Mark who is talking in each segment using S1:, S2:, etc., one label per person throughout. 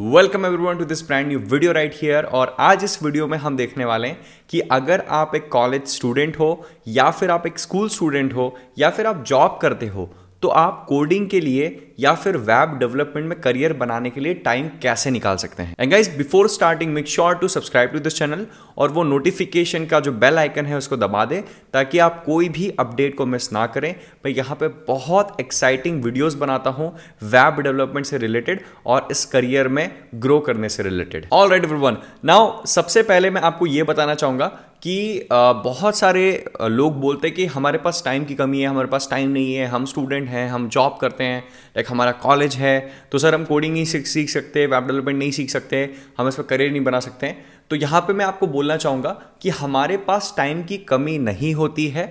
S1: welcome everyone to this brand new video right here और आज इस वीडियो में हम देखने वाले हैं कि अगर आप एक कॉलेज स्टूडेंट हो या फिर आप एक स्कूल स्टूडेंट हो या फिर आप जॉब करते हो तो आप कोडिंग के लिए या फिर वेब डेवलपमेंट में करियर बनाने के लिए टाइम कैसे निकाल सकते हैं and guys before starting make sure to subscribe to this channel और वो नोटिफिकेशन का जो बेल आइकन है उसको दबा दें ताकि आप कोई भी अपडेट को मिस ना करें मैं यहाँ पे बहुत एक्साइटिंग वीडियोस बनाता हूँ वेब डेवलपमेंट से रिलेटेड और इस करियर में ग्रो करने से रिलेटेड ऑल राइट नाउ सबसे पहले मैं आपको ये बताना चाहूंगा कि बहुत सारे लोग बोलते हैं कि हमारे पास टाइम की कमी है हमारे पास टाइम नहीं है हम स्टूडेंट हैं हम जॉब करते हैं लाइक हमारा कॉलेज है तो सर हम कोडिंग नहीं सीख सीख सकते वेब डेवलपमेंट नहीं सीख सकते हम इस पर करियर नहीं बना सकते हैं तो यहाँ पे मैं आपको बोलना चाहूँगा कि हमारे पास टाइम की कमी नहीं होती है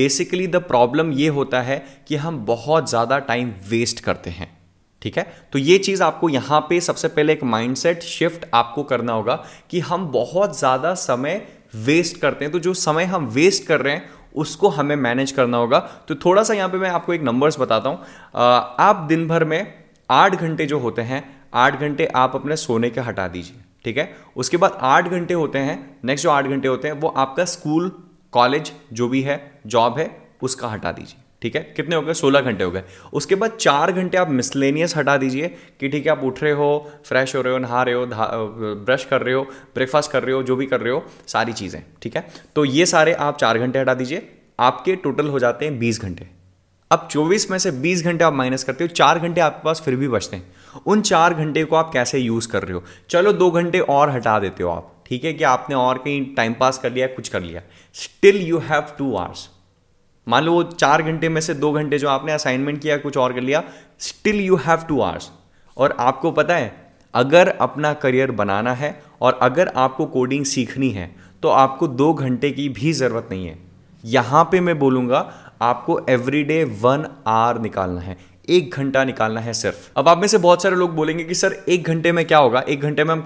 S1: बेसिकली द प्रॉब्लम ये होता है कि हम बहुत ज़्यादा टाइम वेस्ट करते हैं ठीक है तो ये चीज़ आपको यहाँ पे सबसे पहले एक माइंडसेट शिफ्ट आपको करना होगा कि हम बहुत ज़्यादा समय वेस्ट करते हैं तो जो समय हम वेस्ट कर रहे हैं उसको हमें मैनेज करना होगा तो थोड़ा सा यहाँ पे मैं आपको एक नंबर्स बताता हूँ आप दिन भर में आठ घंटे जो होते हैं आठ घंटे आप अपने सोने के हटा दीजिए ठीक है उसके बाद आठ घंटे होते हैं नेक्स्ट जो आठ घंटे होते हैं वो आपका स्कूल कॉलेज जो भी है जॉब है उसका हटा दीजिए ठीक है कितने हो गए सोलह घंटे हो गए उसके बाद चार घंटे आप मिसलेनियस हटा दीजिए कि ठीक है आप उठ रहे हो फ्रेश हो रहे हो नहा रहे हो ब्रश कर रहे हो ब्रेकफास्ट कर रहे हो जो भी कर रहे हो सारी चीज़ें ठीक है तो ये सारे आप चार घंटे हटा दीजिए आपके टोटल हो जाते हैं बीस घंटे अब चौबीस में से बीस घंटे आप माइनस करते हो चार घंटे आपके पास फिर भी बचते हैं उन चार घंटे को आप कैसे यूज़ कर रहे हो चलो दो घंटे और हटा देते हो आप ठीक है कि आपने और कहीं टाइम पास कर लिया कुछ कर लिया still you have two hours मान लो वो चार घंटे में से दो घंटे जो आपने असाइनमेंट किया कुछ और कर लिया still you have two hours और आपको पता है अगर अपना करियर बनाना है और अगर आपको कोडिंग सीखनी है तो आपको दो घंटे की भी ज़रूरत नहीं है यहाँ पे मैं बोलूँगा आपको एवरी डे वन आवर निकालना है एक घंटा निकालना है सिर्फ अब आप में से बहुत सारे लोग बोलेंगे कि सर एक घंटे में क्या होगा एक घंटे में हम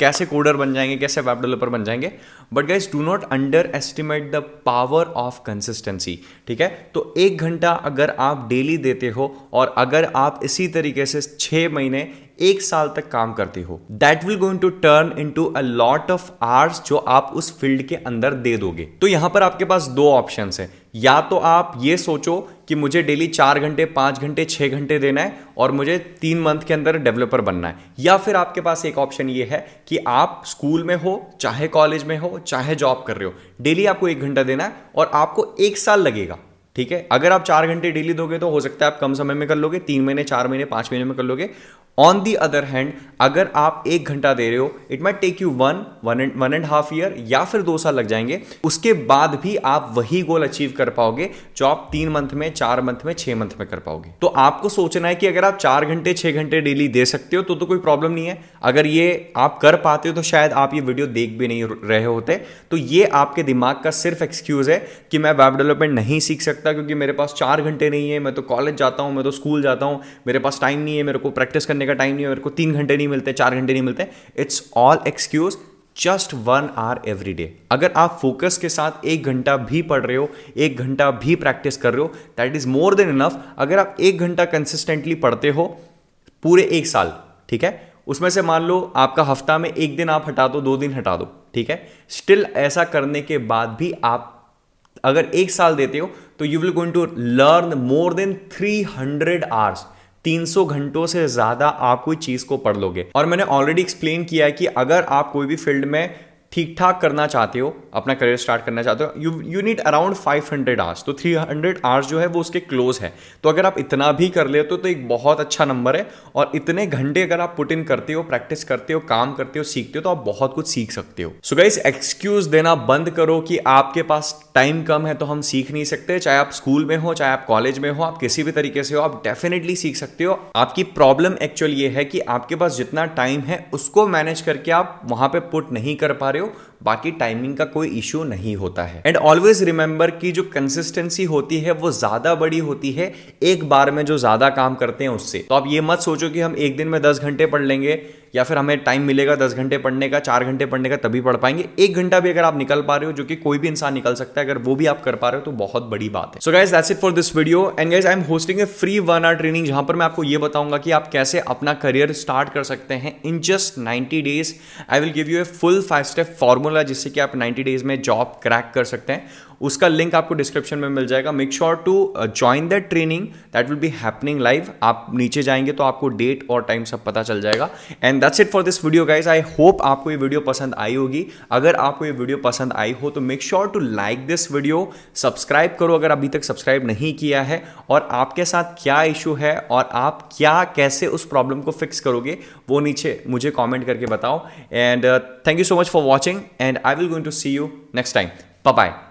S1: कैसे कोडर बन जाएंगे कैसे वेब डेवलपर बन जाएंगे but guys do not underestimate the power of consistency ठीक है तो एक घंटा अगर आप डेली देते हो और अगर आप इसी तरीके से छः महीने एक साल तक काम करते हो that will going to turn into a lot of hours जो आप उस फील्ड के अंदर दे दोगे तो यहां पर आपके पास दो ऑप्शन है या तो आप ये सोचो कि मुझे डेली चार घंटे पांच घंटे छह घंटे देना है और मुझे तीन मंथ के अंदर डेवलपर बनना है या फिर आपके पास एक ऑप्शन ये है कि आप स्कूल में हो चाहे कॉलेज में हो चाहे जॉब कर रहे हो डेली आपको एक घंटा देना है और आपको एक साल लगेगा ठीक है अगर आप चार घंटे डेली दोगे तो हो सकता है आप कम समय में कर लोगे तीन महीने चार महीने पांच महीने में कर लोगे ऑन दी अदर हैंड अगर आप एक घंटा दे रहे हो it might take you one one and one and half year या फिर दो साल लग जाएंगे उसके बाद भी आप वही गोल अचीव कर पाओगे जो आप तीन मंथ में चार मंथ में छह मंथ में कर पाओगे तो आपको सोचना है कि अगर आप चार घंटे छह घंटे डेली दे सकते हो तो तो कोई प्रॉब्लम नहीं है अगर ये आप कर पाते हो तो शायद आप ये वीडियो देख भी नहीं रहे होते तो ये आपके दिमाग का सिर्फ एक्सक्यूज़ है कि मैं वेब डेवलपमेंट नहीं सीख सकता क्योंकि मेरे पास चार घंटे नहीं है मैं तो कॉलेज जाता हूँ मैं तो स्कूल जाता हूँ मेरे पास टाइम नहीं है मेरे को प्रैक्टिस करने करने का टाइम नहीं है मेरे को तीन घंटे नहीं मिलते चार घंटे नहीं मिलते it's all excuse just one hour every day अगर आप फोकस के साथ एक घंटा भी पढ़ रहे हो एक घंटा भी प्रैक्टिस कर रहे हो that is more than enough अगर आप एक घंटा कंसिस्टेंटली पढ़ते हो पूरे एक साल ठीक है उसमें से मान लो आपका हफ्ता में एक दिन आप हटा दो दो दिन हटा दो ठीक है स्टिल ऐसा करने के बाद भी आप अगर एक साल देते हो तो you will going to learn more than three hundred hours 300 घंटों से ज़्यादा आप कोई चीज़ को पढ़ लोगे और मैंने ऑलरेडी एक्सप्लेन किया है कि अगर आप कोई भी फील्ड में ठीक ठाक करना चाहते हो अपना करियर स्टार्ट करना चाहते हो you you need around 500 hundred hours तो 300 हंड्रेड आवर्स जो है वो उसके क्लोज है तो अगर आप इतना भी कर लेते हो तो एक बहुत अच्छा नंबर है और इतने घंटे अगर आप पुट इन करते हो प्रैक्टिस करते हो काम करते हो सीखते हो तो आप बहुत कुछ सीख सकते हो सो गाइस एक्सक्यूज देना बंद करो कि आपके पास टाइम कम है तो हम सीख नहीं सकते चाहे आप स्कूल में हो चाहे आप कॉलेज में हो आप किसी भी तरीके से हो आप डेफिनेटली सीख सकते हो आपकी प्रॉब्लम एक्चुअल ये है कि आपके पास जितना टाइम है उसको मैनेज करके आप वहां पर पुट नहीं कर पा रहे हो हो बाकी टाइमिंग का कोई इश्यू नहीं होता है एंड ऑलवेज रिमेंबर कि जो कंसिस्टेंसी होती है वो ज्यादा बड़ी होती है एक बार में जो ज्यादा काम करते हैं उससे तो आप ये मत सोचो कि हम एक दिन में दस घंटे पढ़ लेंगे या फिर हमें टाइम मिलेगा दस घंटे पढ़ने का चार घंटे पढ़ने का तभी पढ़ पाएंगे एक घंटा भी अगर आप निकल पा रहे हो जो कि कोई भी इंसान निकल सकता है अगर वो भी आप कर पा रहे हो तो बहुत बड़ी बात है so guys that's it for this video and guys I am hosting a free one hour training जहां पर मैं आपको ये बताऊंगा कि आप कैसे अपना करियर स्टार्ट कर सकते हैं in just ninety days I will give you a full five step formula जिससे कि आप नाइन्टी डेज में जॉब क्रैक कर सकते हैं उसका लिंक आपको डिस्क्रिप्शन में मिल जाएगा make sure to join that training that will be happening live आप नीचे जाएंगे तो आपको डेट और टाइम सब पता चल जाएगा and that's it for this video guys I hope आपको ये वीडियो पसंद आई होगी अगर आपको ये वीडियो पसंद आई हो तो make sure to like this video subscribe करो अगर अभी तक सब्सक्राइब नहीं किया है और आपके साथ क्या इशू है और आप क्या कैसे उस प्रॉब्लम को फिक्स करोगे वो नीचे मुझे कॉमेंट करके बताओ and thank you so much for watching and I will going to see you next time bye